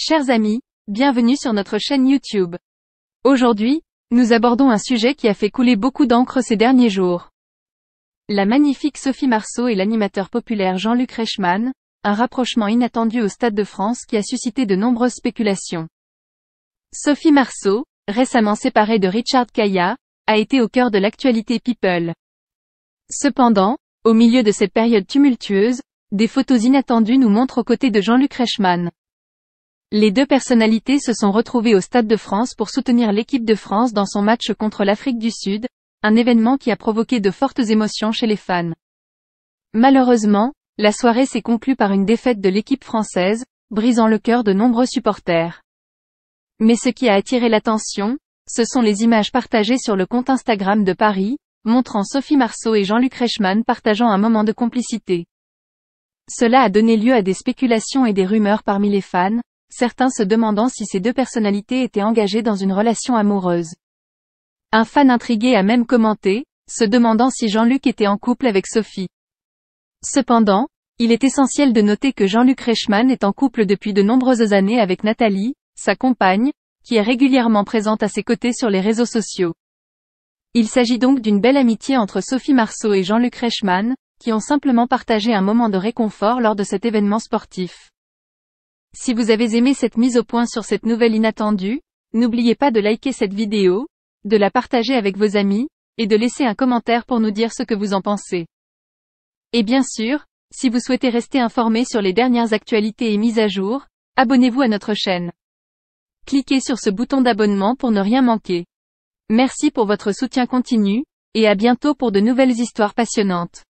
Chers amis, bienvenue sur notre chaîne YouTube. Aujourd'hui, nous abordons un sujet qui a fait couler beaucoup d'encre ces derniers jours. La magnifique Sophie Marceau et l'animateur populaire Jean-Luc Reichmann, un rapprochement inattendu au Stade de France qui a suscité de nombreuses spéculations. Sophie Marceau, récemment séparée de Richard Kaya, a été au cœur de l'actualité People. Cependant, au milieu de cette période tumultueuse, des photos inattendues nous montrent aux côtés de Jean-Luc Reichmann. Les deux personnalités se sont retrouvées au Stade de France pour soutenir l'équipe de France dans son match contre l'Afrique du Sud, un événement qui a provoqué de fortes émotions chez les fans. Malheureusement, la soirée s'est conclue par une défaite de l'équipe française, brisant le cœur de nombreux supporters. Mais ce qui a attiré l'attention, ce sont les images partagées sur le compte Instagram de Paris, montrant Sophie Marceau et Jean-Luc Reichmann partageant un moment de complicité. Cela a donné lieu à des spéculations et des rumeurs parmi les fans, certains se demandant si ces deux personnalités étaient engagées dans une relation amoureuse. Un fan intrigué a même commenté, se demandant si Jean-Luc était en couple avec Sophie. Cependant, il est essentiel de noter que Jean-Luc Reichmann est en couple depuis de nombreuses années avec Nathalie, sa compagne, qui est régulièrement présente à ses côtés sur les réseaux sociaux. Il s'agit donc d'une belle amitié entre Sophie Marceau et Jean-Luc Reichmann, qui ont simplement partagé un moment de réconfort lors de cet événement sportif. Si vous avez aimé cette mise au point sur cette nouvelle inattendue, n'oubliez pas de liker cette vidéo, de la partager avec vos amis, et de laisser un commentaire pour nous dire ce que vous en pensez. Et bien sûr, si vous souhaitez rester informé sur les dernières actualités et mises à jour, abonnez-vous à notre chaîne. Cliquez sur ce bouton d'abonnement pour ne rien manquer. Merci pour votre soutien continu, et à bientôt pour de nouvelles histoires passionnantes.